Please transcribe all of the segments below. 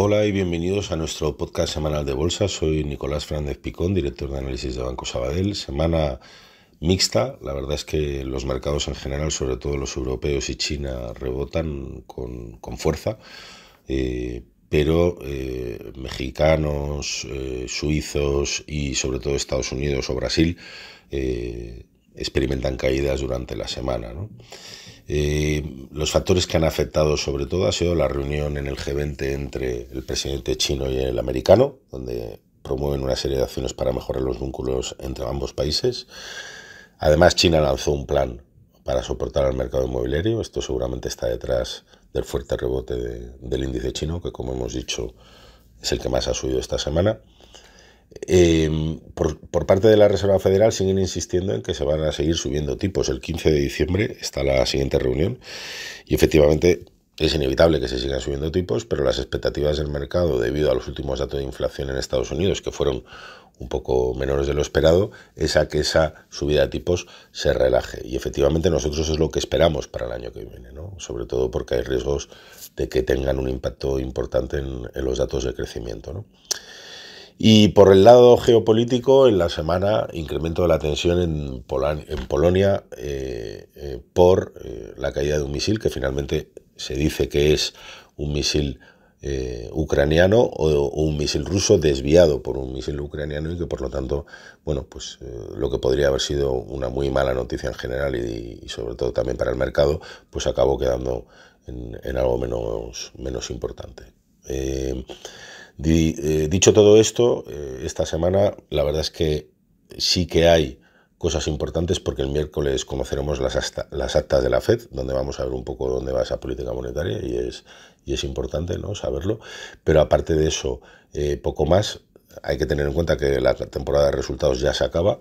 Hola y bienvenidos a nuestro podcast semanal de bolsa. Soy Nicolás Fernández Picón, director de análisis de Banco Sabadell. Semana mixta. La verdad es que los mercados en general, sobre todo los europeos y China, rebotan con, fuerza. Eh, pero eh, mexicanos, eh, suizos y sobre todo Estados Unidos o Brasil experimentan caídas durante la semana. Eh, los factores que han afectado sobre todo ha sido la reunión en el G20 entre el presidente chino y el americano, donde promueven una serie de acciones para mejorar los vínculos entre ambos países. Además, China lanzó un plan para soportar al mercado inmobiliario. Esto seguramente está detrás del fuerte rebote del índice chino, que como hemos dicho es el que más ha subido esta semana. Em, por, parte de la Reserva Federal siguen insistiendo en que se van a seguir subiendo tipos. El 15 de diciembre está la siguiente reunión y efectivamente es inevitable que se sigan subiendo tipos, pero las expectativas del mercado debido a los últimos datos de inflación en Estados Unidos, que fueron un poco menores de lo esperado, es a que esa subida de tipos se relaje. Y efectivamente nosotros es lo que esperamos para el año que viene, ¿no? sobre todo porque hay riesgos de que tengan un impacto importante en, los datos de crecimiento. ¿no? Y por el lado geopolítico, en la semana, incremento de la tensión en, en Polonia eh, eh, por eh, la caída de un misil que finalmente se dice que es un misil ucraniano o, un misil ruso desviado por un misil ucraniano y que por lo tanto, bueno, pues lo que podría haber sido una muy mala noticia en general y, sobre todo también para el mercado, pues acabó quedando en, algo menos, menos importante. Eh, dicho todo esto, eh, esta semana la verdad es que sí que hay cosas importantes porque el miércoles conoceremos las, actas de la FED, donde vamos a ver un poco dónde va esa política monetaria y es, y es importante ¿no? saberlo. Pero aparte de eso, eh, poco más. Hay que tener en cuenta que la temporada de resultados ya se acaba.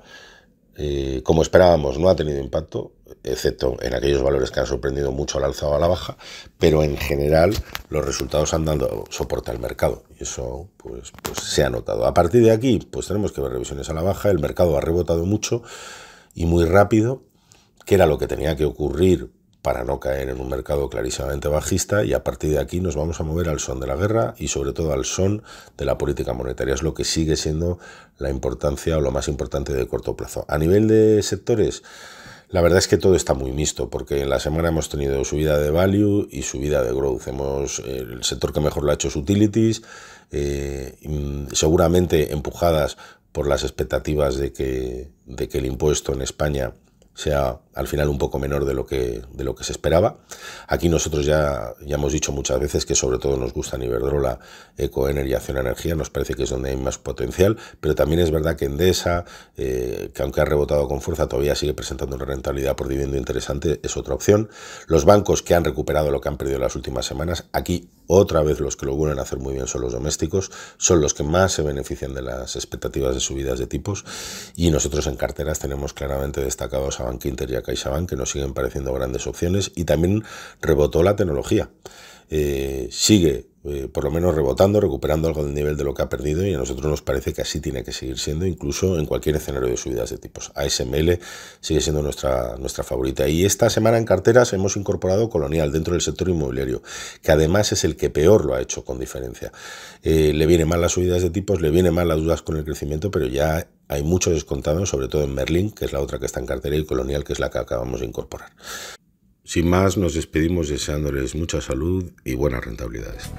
como esperábamos, no ha tenido impacto excepto en aquellos valores que han sorprendido mucho al alza o a la baja, pero en general los resultados han dado soporte al mercado y eso pues, pues, se ha notado. A partir de aquí, pues tenemos que ver revisiones a la baja, el mercado ha rebotado mucho y muy rápido, que era lo que tenía que ocurrir para no caer en un mercado clarísimamente bajista y a partir de aquí nos vamos a mover al son de la guerra y sobre todo al son de la política monetaria. Es lo que sigue siendo la importancia o lo más importante de corto plazo. A nivel de sectores, la verdad es que todo está muy mixto, porque en la semana hemos tenido subida de value y subida de growth. Hemos, eh, el sector que mejor lo ha hecho es utilities, eh, mm, seguramente empujadas por las expectativas de que, de que el impuesto en España sea al final un poco menor de lo que, de lo que se esperaba. Aquí nosotros ya, ya hemos dicho muchas veces que sobre todo nos gustan Iberdrola, Ecoener y Acción Energía, nos parece que es donde hay más potencial, pero también es verdad que Endesa, eh, que aunque ha rebotado con fuerza, todavía sigue presentando una rentabilidad por dividendo interesante, es otra opción. Los bancos que han recuperado lo que han perdido las últimas semanas, aquí otra vez los que lo vuelven a hacer muy bien son los domésticos, son los que más se benefician de las expectativas de subidas de tipos y nosotros en carteras tenemos claramente destacados a Bank Inter y a CaixaBank, que nos siguen pareciendo grandes opciones, y también rebotó la tecnología. Eh, sigue eh, por lo menos rebotando, recuperando algo del nivel de lo que ha perdido y a nosotros nos parece que así tiene que seguir siendo, incluso en cualquier escenario de subidas de tipos. ASML sigue siendo nuestra, nuestra favorita. Y esta semana en carteras hemos incorporado Colonial dentro del sector inmobiliario, que además es el que peor lo ha hecho con diferencia. Eh, le vienen mal las subidas de tipos, le vienen mal las dudas con el crecimiento, pero ya hay muchos descontados, sobre todo en Merlín, que es la otra que está en cartera, y Colonial, que es la que acabamos de incorporar. Sin más, nos despedimos deseándoles mucha salud y buenas rentabilidades.